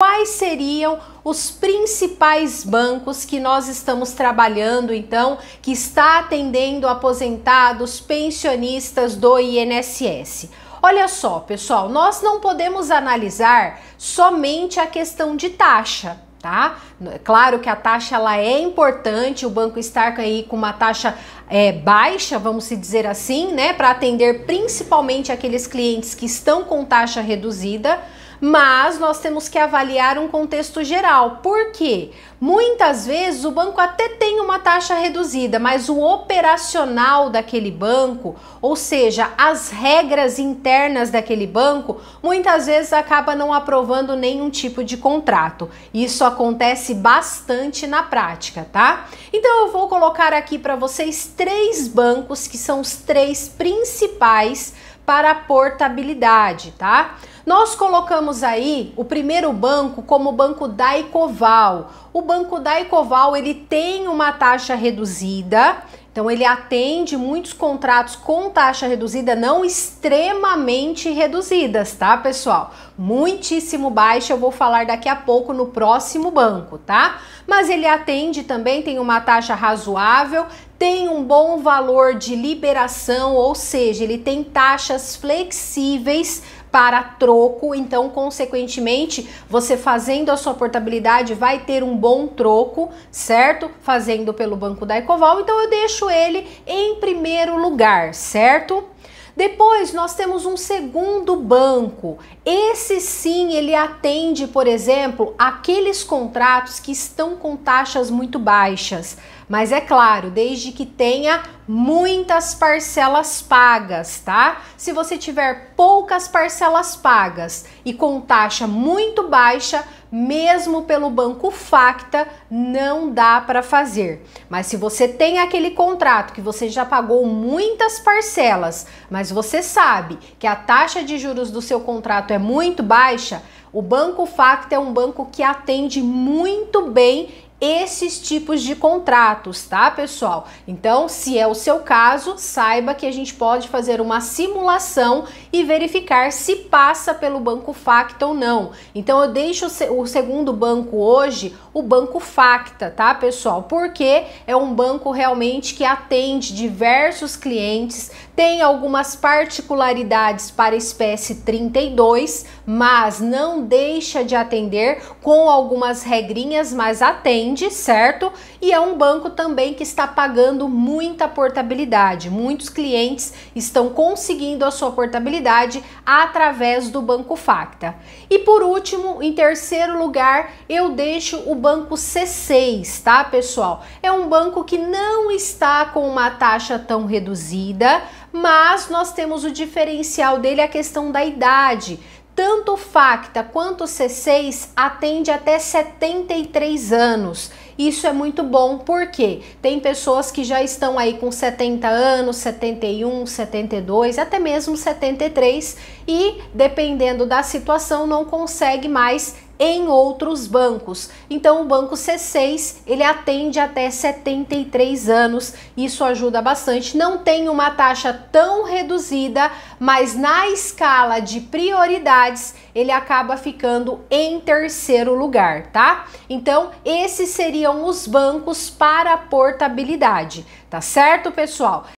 Quais seriam os principais bancos que nós estamos trabalhando, então, que está atendendo aposentados, pensionistas do INSS? Olha só, pessoal, nós não podemos analisar somente a questão de taxa, tá? Claro que a taxa ela é importante, o banco estar aí com uma taxa é, baixa, vamos se dizer assim, né, para atender principalmente aqueles clientes que estão com taxa reduzida mas nós temos que avaliar um contexto geral. Por quê? Muitas vezes o banco até tem uma taxa reduzida, mas o operacional daquele banco, ou seja, as regras internas daquele banco, muitas vezes acaba não aprovando nenhum tipo de contrato. Isso acontece bastante na prática, tá? Então eu vou colocar aqui para vocês três bancos que são os três principais para a portabilidade, tá? Nós colocamos aí o primeiro banco como o banco Daicoval. O banco Daicoval ele tem uma taxa reduzida, então ele atende muitos contratos com taxa reduzida, não extremamente reduzidas, tá, pessoal? Muitíssimo baixa, eu vou falar daqui a pouco no próximo banco, tá? Mas ele atende também, tem uma taxa razoável, tem um bom valor de liberação, ou seja, ele tem taxas flexíveis para troco, então consequentemente, você fazendo a sua portabilidade vai ter um bom troco, certo? Fazendo pelo Banco da Ecoval, então eu deixo ele em primeiro lugar, certo? Depois nós temos um segundo banco. Esse sim ele atende, por exemplo, aqueles contratos que estão com taxas muito baixas. Mas é claro, desde que tenha muitas parcelas pagas, tá? Se você tiver poucas parcelas pagas e com taxa muito baixa, mesmo pelo banco Facta, não dá para fazer. Mas se você tem aquele contrato que você já pagou muitas parcelas, mas você sabe que a taxa de juros do seu contrato é muito baixa, o Banco Facta é um banco que atende muito bem esses tipos de contratos, tá, pessoal? Então, se é o seu caso, saiba que a gente pode fazer uma simulação e verificar se passa pelo banco Facta ou não. Então, eu deixo o segundo banco hoje, o banco Facta, tá, pessoal? Porque é um banco realmente que atende diversos clientes, tem algumas particularidades para a espécie 32, mas não deixa de atender com algumas regrinhas, mas atende certo? E é um banco também que está pagando muita portabilidade. Muitos clientes estão conseguindo a sua portabilidade através do Banco Facta. E por último, em terceiro lugar, eu deixo o Banco C6, tá, pessoal? É um banco que não está com uma taxa tão reduzida, mas nós temos o diferencial dele a questão da idade. Tanto o Facta quanto o C6 atende até 73 anos. Isso é muito bom porque tem pessoas que já estão aí com 70 anos, 71, 72, até mesmo 73 e dependendo da situação não consegue mais em outros bancos. Então o banco C6, ele atende até 73 anos. Isso ajuda bastante. Não tem uma taxa tão reduzida, mas na escala de prioridades, ele acaba ficando em terceiro lugar, tá? Então, esses seriam os bancos para portabilidade, tá certo, pessoal?